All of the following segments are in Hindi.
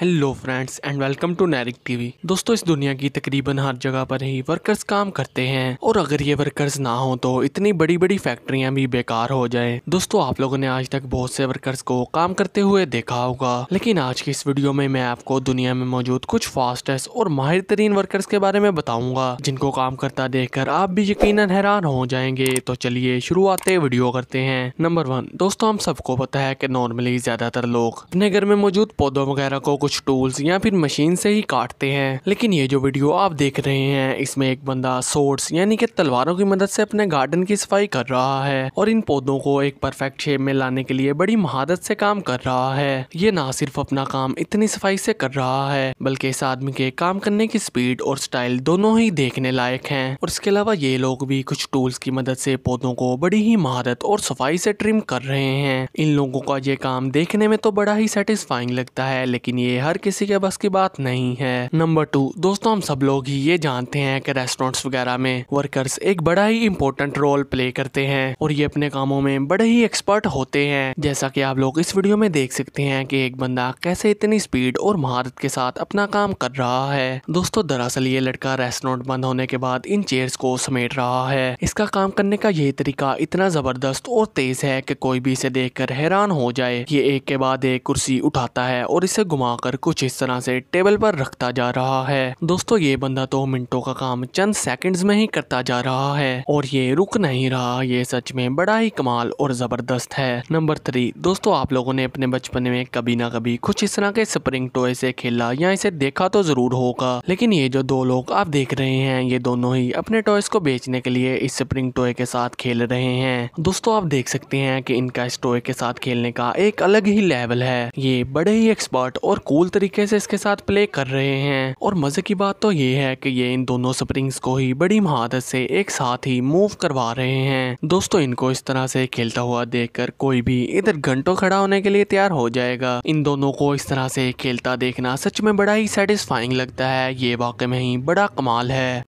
hello friends and welcome to Nairik TV दोस्तों इस दुनिया की तकरीबन हर जगह पर ही वर्कर्स काम करते हैं और अगर ये वर्कर्स ना हो तो इतनी बड़ी बड़ी फैक्ट्रियां भी बेकार हो जाए दोस्तों आप लोगों ने आज तक बहुत से वर्कर्स को काम करते हुए देखा होगा लेकिन आज की इस वीडियो में मैं आपको दुनिया में मौजूद कुछ फास्टेस्ट और माहिर तरीन वर्कर्स के बारे में बताऊंगा जिनको काम करता देख कर आप भी यकीन हैरान हो जाएंगे तो चलिए शुरुआत वीडियो करते हैं नंबर वन दोस्तों हम सबको पता है की नॉर्मली ज्यादातर लोग अपने घर में मौजूद पौधों वगैरह को कुछ टूल्स या फिर मशीन से ही काटते हैं लेकिन ये जो वीडियो आप देख रहे हैं इसमें एक बंदा सोर्स यानी कि तलवारों की मदद से अपने गार्डन की सफाई कर रहा है और इन पौधों को एक परफेक्ट शेप में लाने के लिए बड़ी महादत से काम कर रहा है ये ना सिर्फ अपना काम इतनी सफाई से कर रहा है बल्कि इस आदमी के काम करने की स्पीड और स्टाइल दोनों ही देखने लायक है और इसके अलावा ये लोग भी कुछ टूल्स की मदद से पौधों को बड़ी ही महारत और सफाई से ट्रिम कर रहे हैं इन लोगों का ये काम देखने में तो बड़ा ही सेटिस्फाइंग लगता है लेकिन ये हर किसी के बस की बात नहीं है नंबर टू दोस्तों हम सब लोग ही ये जानते हैं कि रेस्टोरेंट्स वगैरह में वर्कर्स एक बड़ा ही इम्पोर्टेंट रोल प्ले करते हैं और ये अपने कामों में बड़े ही एक्सपर्ट होते हैं जैसा की आप लोग इस वीडियो में देख सकते हैं की एक बंदा कैसे इतनी स्पीड और महारत के साथ अपना काम कर रहा है दोस्तों दरअसल ये लड़का रेस्टोरेंट बंद होने के बाद इन चेयर्स को समेट रहा है इसका काम करने का यही तरीका इतना जबरदस्त और तेज है कि कोई भी इसे देखकर हैरान हो जाए ये एक के बाद एक कुर्सी उठाता है और इसे घुमाकर होकर कुछ इस तरह से टेबल पर रखता जा रहा है दोस्तों ये बंदा तो मिनटों का काम चंद सेकंड्स में ही करता जा रहा है और ये रुक नहीं रहा ये सच में बड़ा ही कमाल और जबरदस्त है नंबर थ्री दोस्तों आप लोगों ने अपने बचपन में कभी ना कभी कुछ इस तरह के स्प्रिंग टॉय से खेला या इसे देखा तो जरूर होगा लेकिन ये जो दो लोग आप देख रहे हैं ये दोनों ही अपने टॉयस को बेचने के लिए इस स्प्रिंग टॉय के साथ खेल रहे हैं दोस्तों आप देख सकते हैं की इनका इस टॉय के साथ खेलने का एक अलग ही लेवल है ये बड़े ही एक्सपर्ट और कूल कूल तरीके से इसके साथ प्ले कर रहे हैं और मजे की बात तो ये है कि ये इन दोनों स्प्रिंग्स को ही बड़ी महादत से एक साथ ही मूव करवा रहे हैं दोस्तों इनको इस तरह से खेलता हुआ देखकर कोई भी इधर घंटों खड़ा होने के लिए तैयार हो जाएगा इन दोनों को इस तरह से खेलता देखना सच में बड़ा ही सेटिस्फाइंग लगता है ये वाकई में ही बड़ा कमाल है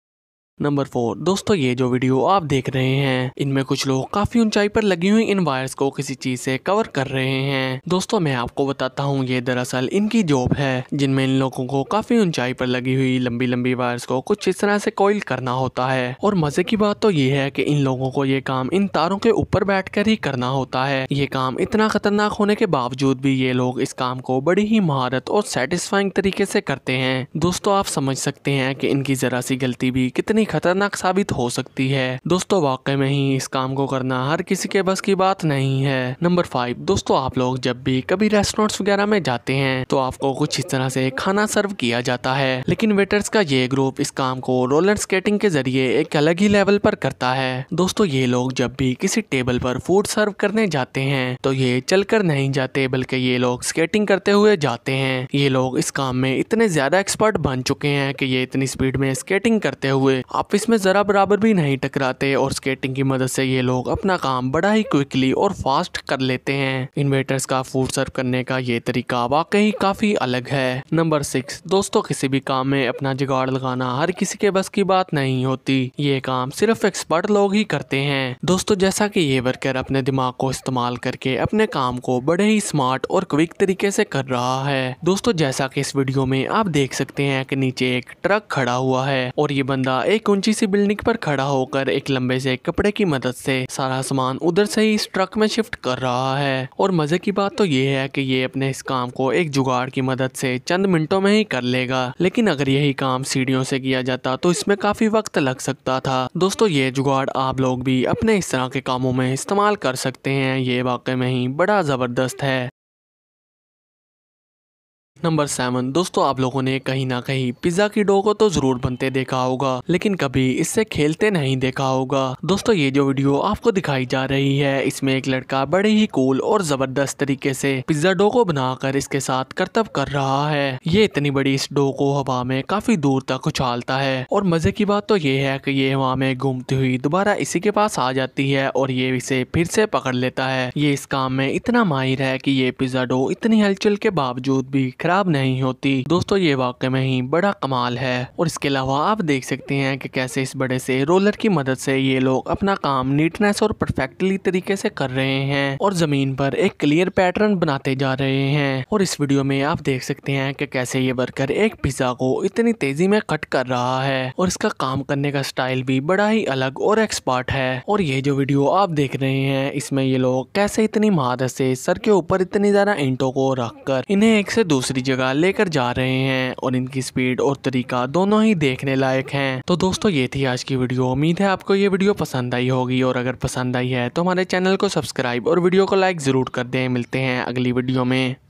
नंबर फोर दोस्तों ये जो वीडियो आप देख रहे हैं इनमें कुछ लोग काफी ऊंचाई पर लगी हुई इन वायर्स को किसी चीज से कवर कर रहे हैं दोस्तों मैं आपको बताता हूँ ये दरअसल इनकी जॉब है जिनमें इन लोगों को काफी ऊंचाई पर लगी हुई लंबी लंबी वायर्स को कुछ इस तरह से कॉइल करना होता है और मजे की बात तो ये है की इन लोगों को ये काम इन तारों के ऊपर बैठ ही करना होता है ये काम इतना खतरनाक होने के बावजूद भी ये लोग इस काम को बड़ी ही महारत और सेटिस्फाइंग तरीके से करते हैं दोस्तों आप समझ सकते हैं की इनकी जरा सी गलती भी कितनी खतरनाक साबित हो सकती है दोस्तों वाकई में ही इस काम को करना हर किसी के बस की बात नहीं है नंबर फाइव दोस्तों आप लोग जब भी कभी रेस्टोरेंट्स वगैरह में जाते हैं तो आपको कुछ इस तरह से खाना सर्व किया जाता है लेकिन वेटर्स का ये ग्रुप इस काम को रोलर स्केटिंग के जरिए एक अलग ही लेवल पर करता है दोस्तों ये लोग जब भी किसी टेबल पर फूड सर्व करने जाते हैं तो ये चलकर नहीं जाते बल्कि ये लोग स्केटिंग करते हुए जाते हैं ये लोग इस काम में इतने ज्यादा एक्सपर्ट बन चुके हैं कि ये इतनी स्पीड में स्केटिंग करते हुए आपस में ज़रा बराबर भी नहीं टकराते और स्केटिंग की मदद से ये लोग अपना काम बड़ा ही क्विकली और फास्ट कर लेते हैं इन्वेटर्स का फूड सर्व करने का ये तरीका वाकई काफ़ी अलग है नंबर सिक्स दोस्तों किसी भी काम में अपना जुगाड़ लगाना हर किसी के बस की बात नहीं होती ये काम सिर्फ एक्सपर्ट लोग ही करते हैं दोस्तों जैसा कि ये वर्कर अपने दिमाग को इस्तेमाल करके अपने काम को बड़े ही स्मार्ट और क्विक तरीके से कर रहा है दोस्तों जैसा कि इस वीडियो में आप देख सकते हैं कि नीचे एक ट्रक खड़ा हुआ है और ये बंदा एक ऊंची सी बिल्डिंग पर खड़ा होकर एक लंबे से कपड़े की मदद से सारा सामान उधर से ही इस ट्रक में शिफ्ट कर रहा है और मजे की बात तो ये है कि ये अपने इस काम को एक जुगाड़ की मदद से चंद मिनटों में ही कर लेगा लेकिन अगर यही काम सीढ़ियों से किया जाता तो इसमें काफी वक्त लग सकता था दोस्तों ये जुगाड़ आप लोग भी अपने इस तरह के कामों में इस्तेमाल कर सकते हैं ये वाकई में ही बड़ा जबरदस्त है नंबर सेवन दोस्तों आप लोगों ने कहीं ना कहीं पिज्जा की डो को तो जरूर बनते देखा होगा लेकिन कभी इससे खेलते नहीं देखा होगा दोस्तों ये जो वीडियो आपको दिखाई जा रही है इसमें एक लड़का बड़े ही कूल और जबरदस्त तरीके से पिज्जा डो को बनाकर इसके साथ करतब कर रहा है ये इतनी बड़ी इस डो को हवा में काफी दूर तक उछालता है और मजे की बात तो ये है की ये हवा में घूमती हुई दोबारा इसी के पास आ जाती है और ये इसे फिर से पकड़ लेता है ये इस काम में इतना माहिर है की ये पिज्जा डो इतनी हलचल के बावजूद भी ख़राब नहीं होती दोस्तों ये वाक़ में ही बड़ा कमाल है और इसके अलावा आप देख सकते हैं कि कैसे इस बड़े से रोलर की मदद से ये लोग अपना काम नीटनेस और परफेक्टली तरीके से कर रहे हैं और ज़मीन पर एक क्लियर पैटर्न बनाते जा रहे हैं और इस वीडियो में आप देख सकते हैं कि कैसे ये वर्कर एक पिज़्ज़ा को इतनी तेज़ी में कट कर रहा है और इसका काम करने का स्टाइल भी बड़ा ही अलग और एक्सपर्ट है और ये जो वीडियो आप देख रहे हैं इसमें ये लोग कैसे इतनी महारत से सर के ऊपर इतनी ज़्यादा ईंटों को रख कर इन्हें एक से दूसरी दूसरी जगह लेकर जा रहे हैं और इनकी स्पीड और तरीका दोनों ही देखने लायक हैं तो दोस्तों ये थी आज की वीडियो उम्मीद है आपको ये वीडियो पसंद आई होगी और अगर पसंद आई है तो हमारे चैनल को सब्सक्राइब और वीडियो को लाइक ज़रूर कर दें मिलते हैं अगली वीडियो में